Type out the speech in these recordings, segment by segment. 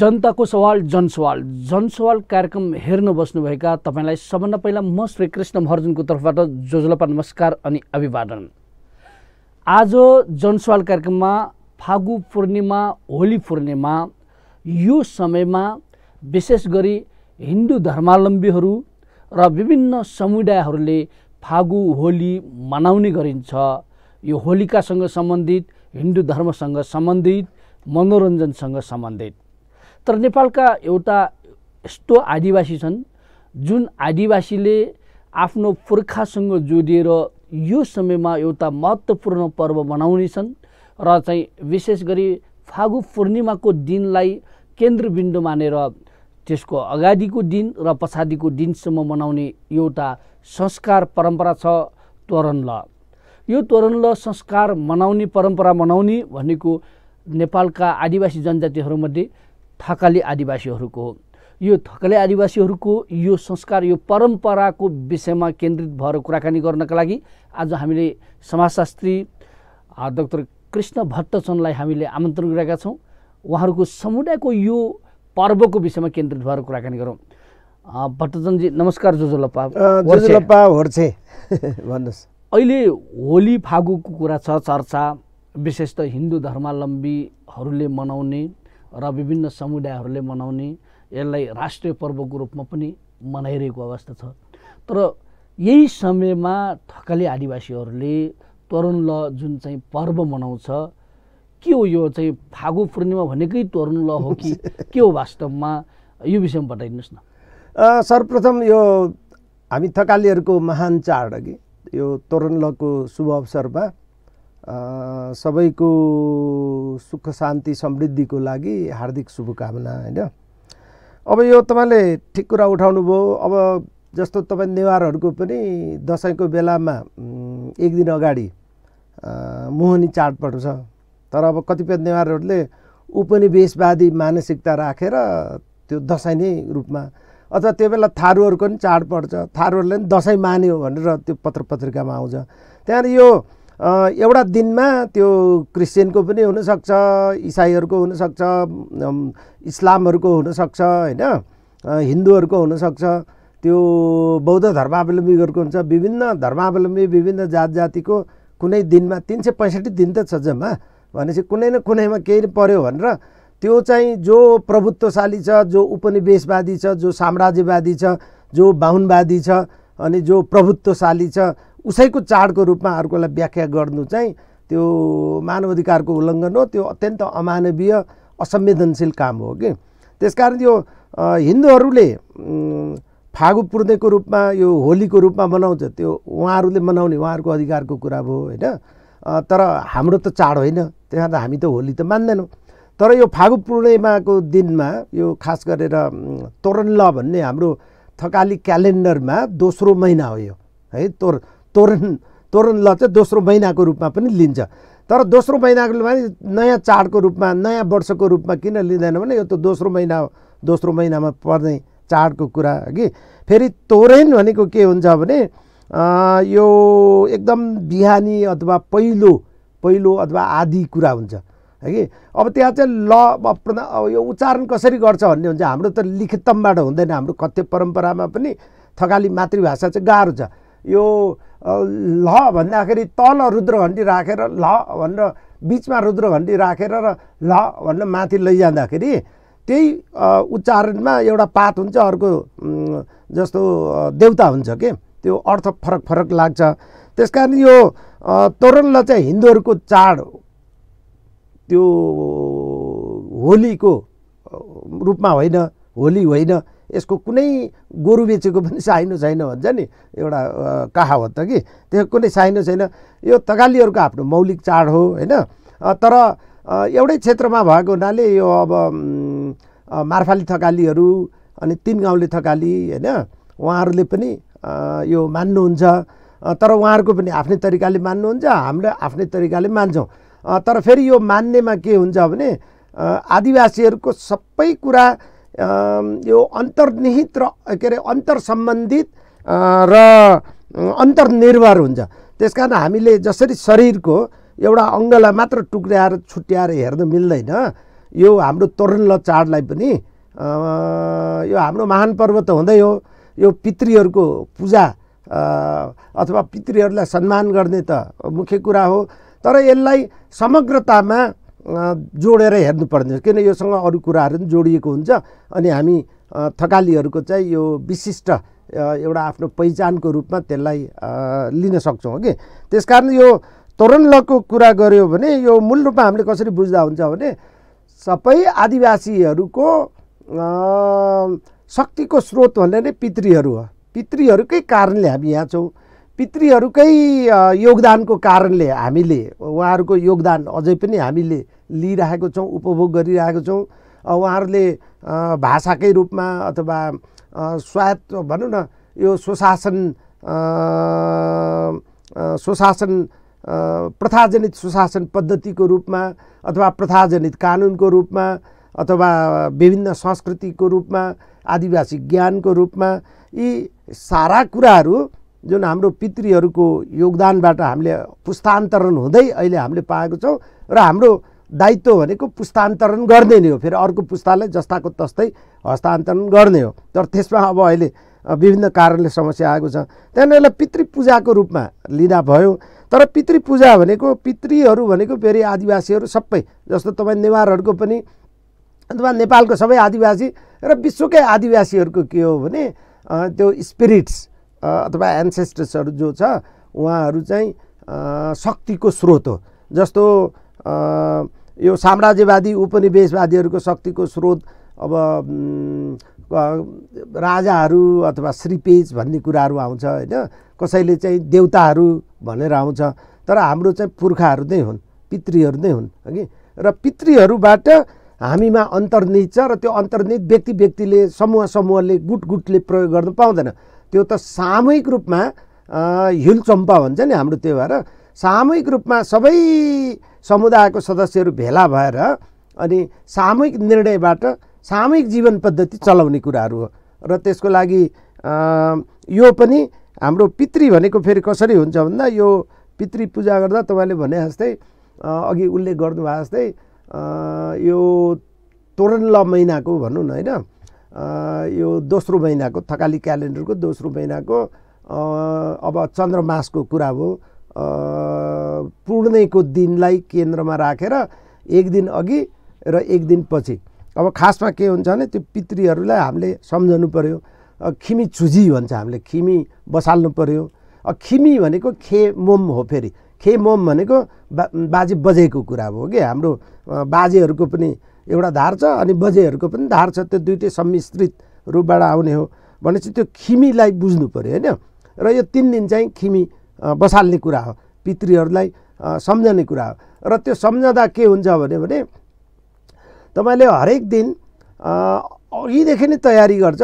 जनताको सवाल जनसवाल जनसवाल कार्यक्रम हेर्न बस्नुभएका तपाईँलाई सबभन्दा पहिला म श्री कृष्ण महर्जनको तर्फबाट जोजलपा नमस्कार अनि अभिवादन आज जनसवाल कार्यक्रममा फागु पूर्णिमा होली पूर्णिमा यो समयमा विशेष गरी हिन्दू धर्मावलम्बीहरू र विभिन्न समुदायहरूले फागु होली मनाउने गरिन्छ यो होलिकासँग सम्बन्धित हिन्दू धर्मसँग सम्बन्धित मनोरञ्जनसँग सम्बन्धित तर नेपालका एउटा यस्तो आदिवासी छन् जुन आदिवासीले आफ्नो पुर्खासँग जोडिएर यो समयमा एउटा महत्त्वपूर्ण पर्व मनाउने छन् र चाहिँ विशेष गरी फागु पूर्णिमाको दिनलाई केन्द्रबिन्दु मानेर त्यसको अगाडिको दिन र पछाडिको दिनसम्म मनाउने एउटा संस्कार परम्परा छ तोरण ल यो तोरण ल संस्कार मनाउने परम्परा मनाउने भनेको नेपालका आदिवासी जनजातिहरूमध्ये थकाली आदिवासीहरूको हो यो थकाली आदिवासीहरूको यो संस्कार यो परम्पराको विषयमा केन्द्रित भएर कुराकानी गर्नका लागि आज हामीले समाजशास्त्री डाक्टर कृष्ण भट्टचन्दलाई हामीले आमन्त्रण गरेका छौँ उहाँहरूको समुदायको यो पर्वको विषयमा केन्द्रित भएर कुराकानी गरौँ भट्टचन्दजी नमस्कार जोजोलप्पा जोजोलप्पा होर्छे भन्नुहोस् अहिले होली फागुको कुरा छ चर्चा विशेष त हिन्दू धर्मावलम्बीहरूले मनाउने र विभिन्न समुदायहरूले मनाउने यसलाई राष्ट्रिय पर्वको रूपमा पनि मनाइरहेको अवस्था छ तर यही समयमा थकाली आदिवासीहरूले तरुण ल जुन चाहिँ पर्व मनाउँछ के हो यो चाहिँ फागु पूर्णिमा भनेकै तरुण ल हो कि के हो वास्तवमा यो विषयमा बताइदिनुहोस् न सर्वप्रथम यो हामी थकालीहरूको महान चाड अघि यो लको शुभ अवसरमा सबैको सुख शान्ति समृद्धिको लागि हार्दिक शुभकामना होइन अब यो तपाईँले ठिक कुरा उठाउनुभयो अब जस्तो तपाईँ नेवारहरूको पनि दसैँको बेलामा एक दिन अगाडि मोहनी चाड छ तर अब कतिपय नेवारहरूले उपनिवेशवादी मानसिकता राखेर रा, त्यो दसैँ नै रूपमा अथवा त्यो बेला थारूहरूको पनि चाड पर्छ थारूहरूले पनि दसैँ मान्यो भनेर त्यो पत्र पत्रिकामा आउँछ त्यहाँदेखि यो एउटा दिनमा त्यो क्रिस्चियनको पनि हुनसक्छ इसाईहरूको हुनसक्छ इस्लामहरूको हुनसक्छ होइन हिन्दूहरूको हुनसक्छ त्यो बौद्ध धर्मावलम्बीहरूको हुन्छ विभिन्न धर्मावलम्बी विभिन्न जात जातिको कुनै दिनमा तिन सय पैँसठी दिन त छ जम्मा भनेपछि कुनै न कुनैमा केही पऱ्यो भनेर त्यो चाहिँ जो प्रभुत्वशाली छ जो उपनिवेशवादी छ जो साम्राज्यवादी छ जो बाहुनवादी छ अनि जो प्रभुत्वशाली छ उसैको चाडको रूपमा अर्कोलाई व्याख्या गर्नु चाहिँ त्यो मानव अधिकारको उल्लङ्घन हो त्यो अत्यन्त अमानवीय असंवेदनशील काम हो कि त्यस कारण यो हिन्दूहरूले फागु पूर्णेको रूपमा यो होलीको रूपमा मनाउँछ त्यो उहाँहरूले मनाउने उहाँहरूको अधिकारको कुरा भयो होइन तर हाम्रो त चाड होइन त्यहाँ त हामी त होली त मान्दैनौँ तर यो फागु पूर्णिमाको दिनमा यो खास गरेर तोरण ल भन्ने हाम्रो थकाली क्यालेन्डरमा दोस्रो महिना हो यो है तोर तोरण तोरणलाई चाहिँ दोस्रो महिनाको रूपमा पनि लिन्छ तर दोस्रो महिनाको रूपमा नयाँ चाडको रूपमा नयाँ वर्षको रूपमा किन लिँदैन भने यो त दोस्रो महिना दोस्रो महिनामा पर्ने चाडको कुरा कि फेरि तोरेन भनेको के हुन्छ भने यो एकदम बिहानी अथवा पहिलो पहिलो अथवा आदि कुरा हुन्छ है कि अब त्यहाँ चाहिँ ल अब यो उच्चारण कसरी गर्छ भन्ने हुन्छ हाम्रो त लिखितमबाट हुँदैन हाम्रो कथ्य परम्परामा पनि थकाली मातृभाषा चाहिँ गाह्रो छ यो ल भन्दाखेरि तल रुद्र राखेर राखेर ल भनेर बिचमा रुद्र राखेर र ल भनेर माथि लैजाँदाखेरि त्यही उच्चारणमा एउटा पात हुन्छ अर्को जस्तो देउता हुन्छ कि त्यो अर्थ फरक फरक लाग्छ त्यस कारण यो तोरणल चाहिँ हिन्दूहरूको चाड त्यो होलीको रूपमा होइन होली होइन यसको कुनै गोरु बेचेको पनि साइनो छैन भन्छ नि एउटा कहावत त कि त्यो कुनै साइनो छैन यो तगालीहरूको आफ्नो मौलिक चाड हो होइन तर एउटै क्षेत्रमा भएको हुनाले यो अब मार्फाली थकालीहरू अनि तिन गाउँले थकाली होइन उहाँहरूले पनि यो मान्नुहुन्छ तर उहाँहरूको पनि आफ्नै तरिकाले मान्नुहुन्छ हामीले आफ्नै तरिकाले मान्छौँ तर फेरि यो मान्नेमा के हुन्छ भने आदिवासीहरूको सबै कुरा यो अन्तर्निहित र के अरे अन्तर सम्बन्धित र अन्तर्निर्भर हुन्छ त्यस कारण हामीले जसरी शरीरको एउटा अङ्गलाई मात्र टुक्राएर छुट्याएर हेर्नु मिल्दैन यो हाम्रो ल चाडलाई पनि यो हाम्रो महान पर्व त हुँदै हो यो पितृहरूको पूजा अथवा पितृहरूलाई सम्मान गर्ने त मुख्य कुरा हो तर यसलाई समग्रतामा जोडेर हेर्नु पर्ने किन योसँग अरू कुराहरू पनि जोडिएको हुन्छ अनि हामी थकालीहरूको चाहिँ यो विशिष्ट एउटा आफ्नो पहिचानको रूपमा त्यसलाई लिन सक्छौँ कि त्यस कारण यो लगको कुरा गऱ्यो भने यो मूल रूपमा हामीले कसरी बुझ्दा हुन्छ भने सबै आदिवासीहरूको शक्तिको स्रोत भन्ने नै पितृहरू हो पितृहरूकै कारणले हामी यहाँ छौँ पितृहरूकै योगदानको कारणले हामीले उहाँहरूको योगदान अझै पनि हामीले लिइरहेको छौँ उपभोग गरिरहेको छौँ उहाँहरूले भाषाकै रूपमा अथवा स्वायत्त भनौँ न यो सुशासन सुशासन प्रथाजनित सुशासन पद्धतिको रूपमा अथवा प्रथाजनित कानुनको रूपमा अथवा विभिन्न संस्कृतिको रूपमा आदिवासी ज्ञानको रूपमा यी सारा कुराहरू जुन हाम्रो पितृहरूको योगदानबाट हामीले पुस्तान्तरण हुँदै अहिले हामीले पाएको छौँ र हाम्रो दायित्व भनेको पुस्तान्तरण गर्ने नै हो फेरि अर्को पुस्तालाई जस्ताको तस्तै हस्तान्तरण गर्ने हो तर त्यसमा अब अहिले विभिन्न कारणले समस्या आएको छ त्यहाँनिर यसलाई पितृपूजाको रूपमा लिँदा भयो तर पितृपूजा भनेको पितृहरू भनेको फेरि आदिवासीहरू सबै जस्तो तपाईँ नेवारहरूको पनि अथवा नेपालको सबै आदिवासी र विश्वकै आदिवासीहरूको के हो भने त्यो स्पिरिट्स अथवा एन्सेस्टर्सहरू जो छ उहाँहरू चाहिँ शक्तिको स्रोत हो जस्तो यो साम्राज्यवादी उपनिवेशवादीहरूको शक्तिको स्रोत अब राजाहरू अथवा श्रीपेज भन्ने कुराहरू आउँछ होइन कसैले चाहिँ देउताहरू भनेर आउँछ तर हाम्रो चाहिँ पुर्खाहरू नै हुन् पितृहरू नै हुन् कि र पितृहरूबाट हामीमा अन्तर्निहित छ र त्यो अन्तर्निहित व्यक्ति व्यक्तिले समूह समूहले गुट गुटले प्रयोग गर्नु पाउँदैन त्यो त सामूहिक रूपमा हिल भन्छ नि हाम्रो त्यो भएर सामूहिक रूपमा सबै समुदायको सदस्यहरू भेला भएर अनि सामूहिक निर्णयबाट सामूहिक जीवन पद्धति चलाउने कुराहरू हो र त्यसको लागि यो पनि हाम्रो पितृ भनेको फेरि कसरी हुन्छ भन्दा यो पितृ पूजा गर्दा तपाईँले भने जस्तै अघि उल्लेख गर्नुभए जस्तै यो तोरण महिनाको भनौँ न होइन यो दोस्रो महिनाको थकाली क्यालेन्डरको दोस्रो महिनाको अब चन्द्रमासको कुरा हो पूर्णेको दिनलाई केन्द्रमा राखेर रा, एक दिन अघि र एक दिन पछि अब खासमा के हुन्छ भने त्यो पितृहरूलाई हामीले सम्झनु पऱ्यो खिमी चुजी भन्छ हामीले खिमी बसाल्नु पऱ्यो खिमी भनेको खे मोम हो फेरि खे मोम भनेको बा बाजे बजेको कुरा हो कि हाम्रो बाजेहरूको पनि एउटा धार छ अनि बजेहरूको पनि धार छ त्यो दुइटै सम्मिश्रित रूपबाट आउने हो भनेपछि त्यो खिमीलाई बुझ्नु पऱ्यो होइन र यो तिन दिन चाहिँ खिमी बसाल्ने कुरा हो पितृहरूलाई सम्झने कुरा हो र त्यो सम्झँदा के हुन्छ भन्यो भने तपाईँले हरेक दिन अघिदेखि नै तयारी गर्छ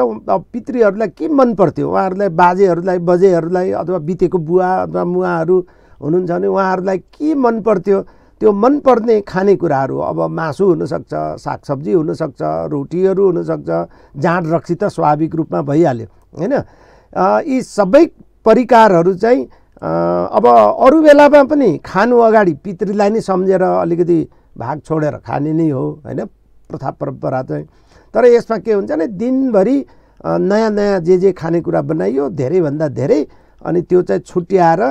पितृहरूलाई के मन पर्थ्यो उहाँहरूलाई बाजेहरूलाई बजेहरूलाई अथवा बितेको बुवा अथवा मुवाहरू हुनुहुन्छ भने उहाँहरूलाई के मन पर्थ्यो त्यो मनपर्ने खानेकुराहरू अब मासु हुनसक्छ सागसब्जी हुनसक्छ रोटीहरू हुनसक्छ जाँड रक्सी त स्वाभाविक रूपमा भइहाल्यो होइन यी सबै परिकारहरू चाहिँ अब अरू बेलामा पनि खानु अगाडि पितृलाई नै सम्झेर अलिकति भाग छोडेर खाने नै हो होइन प्रथा परम्परा चाहिँ तर यसमा के हुन्छ भने दिनभरि नयाँ नयाँ जे जे खानेकुरा बनाइयो धेरैभन्दा धेरै अनि त्यो चाहिँ छुट्याएर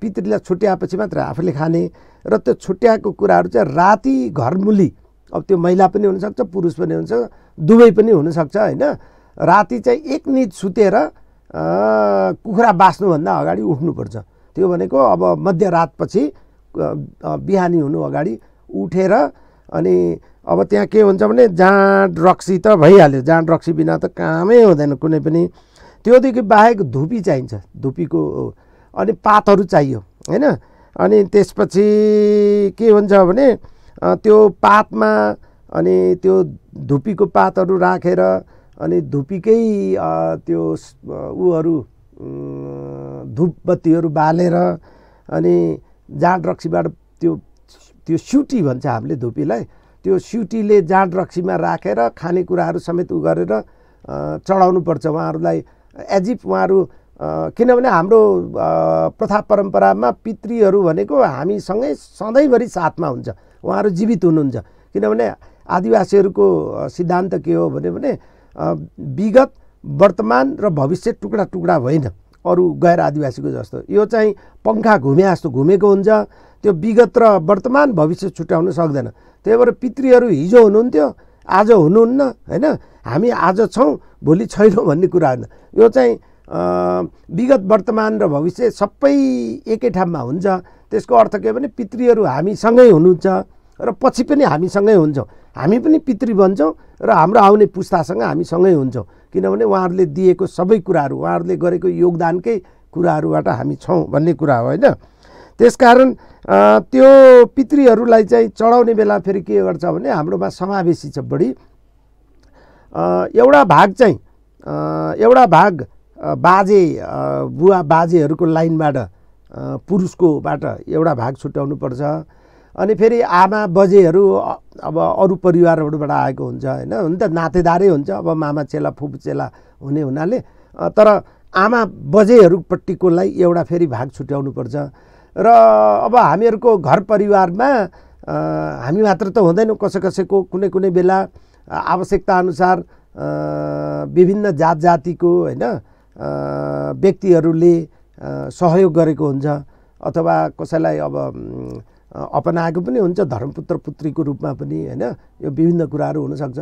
पितृलाई छुट्याएपछि मात्र आफूले खाने र त्यो छुट्याएको कुराहरू चाहिँ राति घरमुली अब त्यो महिला पनि हुनसक्छ पुरुष पनि हुनसक्छ दुवै पनि हुनसक्छ होइन राति चाहिँ एक निज सुतेर कुखुरा बाँच्नुभन्दा अगाडि उठ्नुपर्छ त्यो भनेको अब मध्यरातपछि बिहानी हुनु अगाडि उठेर अनि अब त्यहाँ के हुन्छ भने जाँड रक्सी त भइहाल्यो जाँड रक्सी बिना त कामै हुँदैन कुनै पनि त्योदेखि बाहेक धुपी चाहिन्छ धुपीको अनि पातहरू चाहियो होइन अनि त्यसपछि के हुन्छ भने त्यो पातमा अनि त्यो धुपीको पातहरू राखेर अनि धुपीकै त्यो ऊहरू धुपबत्तीहरू बालेर अनि जाँड रक्सीबाट त्यो त्यो सिउटी भन्छ हामीले धुपीलाई त्यो सिउटीले जाँड रक्सीमा राखेर रा, खानेकुराहरू समेत उ गरेर चढाउनुपर्छ उहाँहरूलाई एजिप उहाँहरू किनभने हाम्रो प्रथा परम्परामा पितृहरू भनेको हामीसँगै सधैँभरि साथमा हुन्छ उहाँहरू जीवित हुनुहुन्छ किनभने आदिवासीहरूको सिद्धान्त के हो भने विगत वर्तमान र भविष्य टुक्रा टुक्रा होइन अरू गैर आदिवासीको जस्तो यो चाहिँ पङ्खा घुमे जस्तो घुमेको हुन्छ त्यो विगत र वर्तमान भविष्य छुट्याउन सक्दैन त्यही भएर पितृहरू हिजो हुनुहुन्थ्यो आज हुनुहुन्न होइन हामी आज छौँ भोलि छैनौँ भन्ने कुरा होइन यो चाहिँ विगत वर्तमान र भविष्य सबै एकै ठाउँमा हुन्छ त्यसको अर्थ के भने पितृहरू हामीसँगै हुनुहुन्छ र पछि पनि हामीसँगै हुन्छौँ हामी पनि पितृ बन्छौँ र हाम्रो आउने पुस्तासँग सँगै हुन्छौँ किनभने उहाँहरूले दिएको सबै कुराहरू उहाँहरूले गरेको योगदानकै कुराहरूबाट हामी छौँ भन्ने कुरा हो होइन त्यसकारण त्यो पितृहरूलाई चाहिँ चढाउने बेला फेरि के गर्छ भने हाम्रोमा समावेशी छ बढी एउटा भाग चाहिँ एउटा भाग बाजे बुवा बाजेहरूको लाइनबाट पुरुषकोबाट एउटा भाग छुट्याउनुपर्छ अनि फेरि आमा बजेहरू अब अरू परिवारहरूबाट आएको हुन्छ होइन हुन त नातेदारै हुन्छ अब मामा चेला फुप चेला हुने हुनाले तर आमा बजेहरूपट्टिकोलाई एउटा फेरि भाग छुट्याउनु पर्छ र अब हामीहरूको घर परिवारमा हामी मात्र त हुँदैनौँ कसै कसैको कुनै कुनै बेला आवश्यकताअनुसार विभिन्न जात जातिको होइन व्यक्तिहरूले सहयोग गरेको हुन्छ अथवा कसैलाई अब अपनाएको पनि हुन्छ धर्मपुत्र पुत्रीको रूपमा पनि होइन यो विभिन्न कुराहरू हुनसक्छ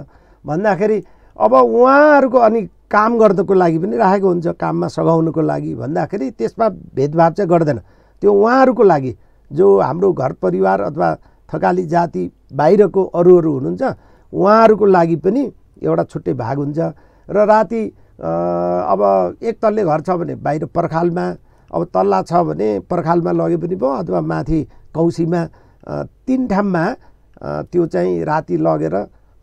भन्दाखेरि अब उहाँहरूको अनि काम गर्नको लागि पनि राखेको हुन्छ काममा सघाउनुको लागि भन्दाखेरि त्यसमा भेदभाव चाहिँ गर्दैन त्यो उहाँहरूको लागि जो हाम्रो घर परिवार अथवा थकाली जाति बाहिरको अरूहरू हुनुहुन्छ उहाँहरूको लागि पनि एउटा छुट्टै भाग हुन्छ र राति अब एक तल्ले घर छ भने बाहिर पर्खालमा अब तल्ला छ भने पर्खालमा लगे पनि भयो अथवा माथि कौसीमा तिन ठाउँमा त्यो चाहिँ राति लगेर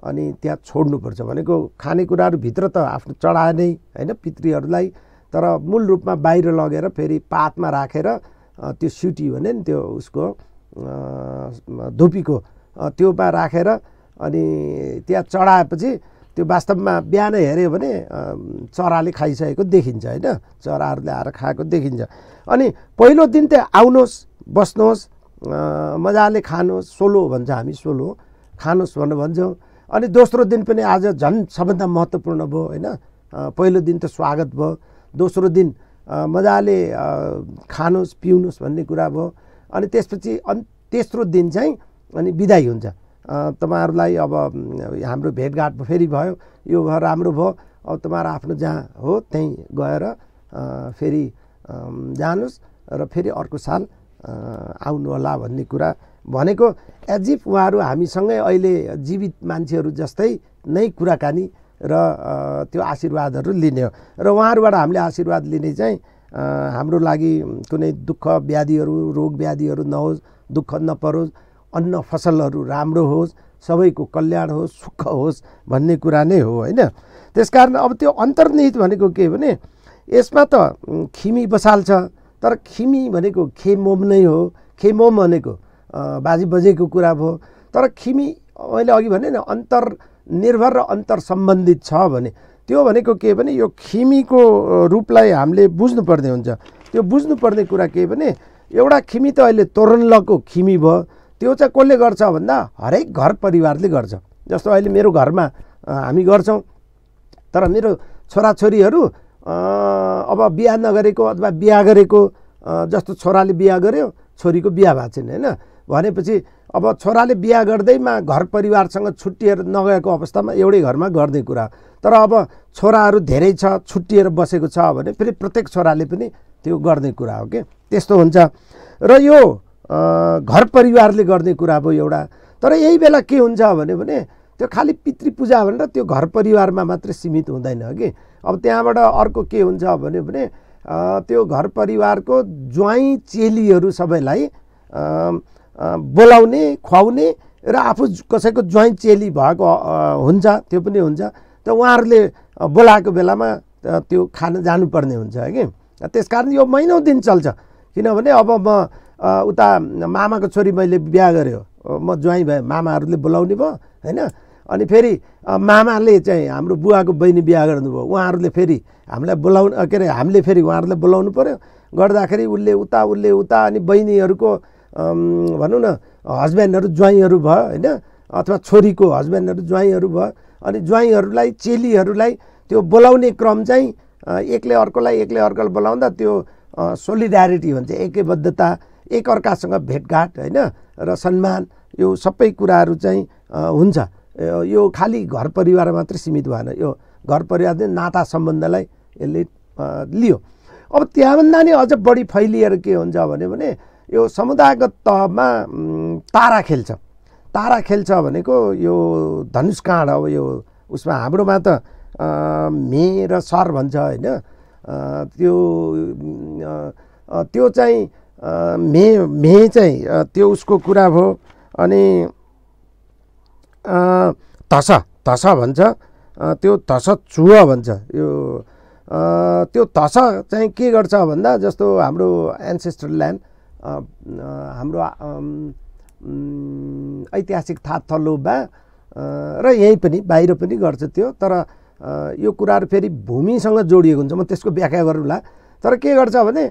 अनि त्यहाँ छोड्नुपर्छ भनेको खानेकुराहरू भित्र त आफ्नो चढाए नै होइन पितृहरूलाई तर मूल रूपमा बाहिर लगेर फेरि पातमा राखेर त्यो सिटी भने नि त्यो उसको धुपीको त्योमा राखेर अनि त्यहाँ चढाएपछि त्यो वास्तवमा बिहान हेऱ्यो भने चराले खाइसकेको देखिन्छ होइन चराहरूले आएर खाएको देखिन्छ अनि पहिलो दिन त्यहाँ आउनुहोस् बस्नुहोस् मजाले खानुहोस् सोलो भन्छ हामी सोलो खानुहोस् भनेर भन्छौँ अनि दोस्रो दिन पनि आज झन् सबभन्दा महत्त्वपूर्ण भयो होइन पहिलो दिन त स्वागत भयो दोस्रो दिन मजाले खानुहोस् पिउनुहोस् भन्ने कुरा भयो अनि त्यसपछि अनि तेस्रो दिन चाहिँ अनि बिदाई हुन्छ तपाईँहरूलाई अब हाम्रो भेटघाट फेरि भयो यो भयो राम्रो भयो अब तपाईँहरू आफ्नो जहाँ हो त्यहीँ गएर फेरि जानुहोस् र फेरि अर्को साल आउनुहोला भन्ने कुरा भनेको एजिफ उहाँहरू हामीसँगै अहिले जीवित मान्छेहरू जस्तै नै कुराकानी र त्यो आशीर्वादहरू लिने हो र उहाँहरूबाट हामीले आशीर्वाद लिने चाहिँ हाम्रो लागि कुनै दुःख व्याधिहरू रोग व्याधिहरू नहोस् दुःख नपरोस् अन्न फसलहरू राम्रो होस् सबैको कल्याण होस् सुख होस् भन्ने कुरा नै हो होइन त्यसकारण अब त्यो अन्तर्निहित भनेको के भने यसमा त खिमी बसाल्छ तर खिमी भनेको खेमोम नै हो खेमोम भनेको बाजे बजेको कुरा भयो तर खिमी मैले अघि भने नि निर्भर र अन्तर सम्बन्धित छ भने त्यो भनेको के भने यो खिमीको रूपलाई हामीले बुझ्नुपर्ने हुन्छ त्यो बुझ्नुपर्ने कुरा के भने एउटा खिमी त अहिले तोरणलको खिमी भयो त्यो चाहिँ कसले गर्छ भन्दा हरेक घर परिवारले गर्छ जस्तो अहिले मेरो घरमा हामी गर्छौँ तर मेरो छोराछोरीहरू अब बिहा नगरेको अथवा बिहा गरेको जस्तो छोराले बिहा गर्यो छोरीको बिहा भएको छैन होइन भनेपछि अब छोराले बिहा गर्दैमा घर परिवारसँग छुट्टिएर नगएको अवस्थामा एउटै घरमा गर्ने कुरा तर अब छोराहरू धेरै छ छुट्टिएर बसेको छ भने फेरि प्रत्येक छोराले पनि त्यो गर्ने कुरा हो कि त्यस्तो हुन्छ र यो घर परिवारले गर्ने कुरा भयो एउटा तर यही बेला के हुन्छ भने त्यो खालि पितृ पूजा भनेर त्यो घर परिवारमा मात्रै सीमित हुँदैन कि अब त्यहाँबाट अर्को के हुन्छ भन्यो भने त्यो घर परिवारको ज्वाइँ चेलीहरू सबैलाई बोलाउने खुवाउने र आफू कसैको ज्वाइँ चेली भएको हुन्छ त्यो पनि हुन्छ त उहाँहरूले बोलाएको बेलामा त्यो खान जानुपर्ने हुन्छ कि त्यस कारण यो महिनौ दिन चल्छ किनभने अब म उता मामाको छोरी मैले बिहा गरेँ म ज्वाइँ भए मामाहरूले बोलाउने भयो होइन अनि फेरि मामाले चाहिँ हाम्रो बुवाको बहिनी बिहा गर्नुभयो उहाँहरूले फेरि हामीलाई बोलाउनु के अरे हामीले फेरि उहाँहरूलाई बोलाउनु पऱ्यो गर्दाखेरि उसले उता उसले उता अनि बहिनीहरूको भनौँ न हस्बेन्डहरू ज्वाइँहरू भयो होइन अथवा छोरीको हस्बेन्डहरू ज्वाइँहरू भयो अनि ज्वाइँहरूलाई चेलीहरूलाई त्यो बोलाउने क्रम चाहिँ एकले अर्कोलाई एकले अर्कोलाई बोलाउँदा त्यो सोलिडारिटी भन्छ एकैबद्धता एकअर्कासँग भेटघाट होइन र सम्मान यो सबै कुराहरू चाहिँ हुन्छ यो खालि घर परिवार मात्रै सीमित भएन यो घर परिवार नाता सम्बन्धलाई यसले लियो अब त्यहाँभन्दा नै अझ बढी फैलिएर के हुन्छ भन्यो भने यो समुदायगत तहमा तारा खेल्छ तारा खेल्छ भनेको यो धनुष धनुषकाँड अब यो उसमा हाम्रोमा त मे र सर भन्छ होइन त्यो त्यो चाहिँ मे मे चाहिँ त्यो उसको कुरा भयो अनि धसा धसा भन्छ त्यो धस चुह भन्छ यो त्यो धस चाहिँ के गर्छ भन्दा जस्तो हाम्रो एन्सेस्टर ल्यान्ड हाम्रो ऐतिहासिक थात र यहीँ पनि बाहिर पनि गर्छ त्यो तर यो कुराहरू फेरि भूमिसँग जोडिएको हुन्छ म त्यसको व्याख्या गरौँला तर के गर्छ भने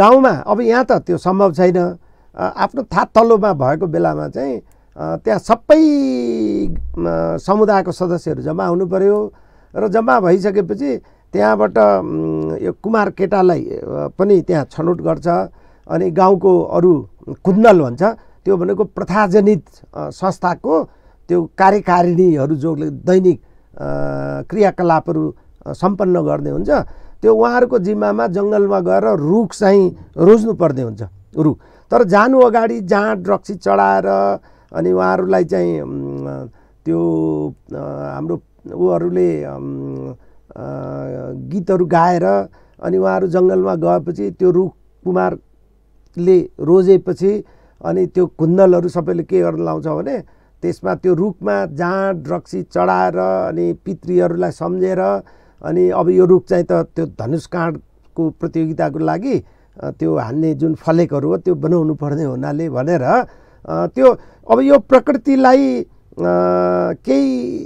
गाउँमा अब यहाँ त त्यो सम्भव छैन आफ्नो थात तल्लोमा भएको बेलामा चाहिँ त्यहाँ सबै समुदायको सदस्यहरू जम्मा हुनु पऱ्यो र जम्मा भइसकेपछि त्यहाँबाट यो कुमार केटालाई पनि त्यहाँ छनौट गर्छ अनि गाउँको अरू कुन्दल भन्छ त्यो भनेको प्रथाजनित संस्थाको त्यो कार्यकारिणीहरू जो दैनिक क्रियाकलापहरू सम्पन्न गर्ने हुन्छ त्यो उहाँहरूको जिम्मामा जङ्गलमा गएर रुख चाहिँ पर्ने हुन्छ रुख तर जानु अगाडि जाँड रक्सी चढाएर अनि उहाँहरूलाई चाहिँ त्यो हाम्रो ऊहरूले गीतहरू गाएर अनि उहाँहरू जङ्गलमा गएपछि त्यो रुख कुमारले रोजेपछि अनि त्यो कुन्दलहरू सबैले के गर्न लाउँछ भने त्यसमा त्यो रुखमा जाँड रक्सी चढाएर अनि पितृहरूलाई सम्झेर अनि अब यो रुख चाहिँ त त्यो धनुष काँडको प्रतियोगिताको लागि त्यो हान्ने जुन फलेकहरू हो त्यो बनाउनु पर्ने हुनाले भनेर त्यो अब यो प्रकृतिलाई केही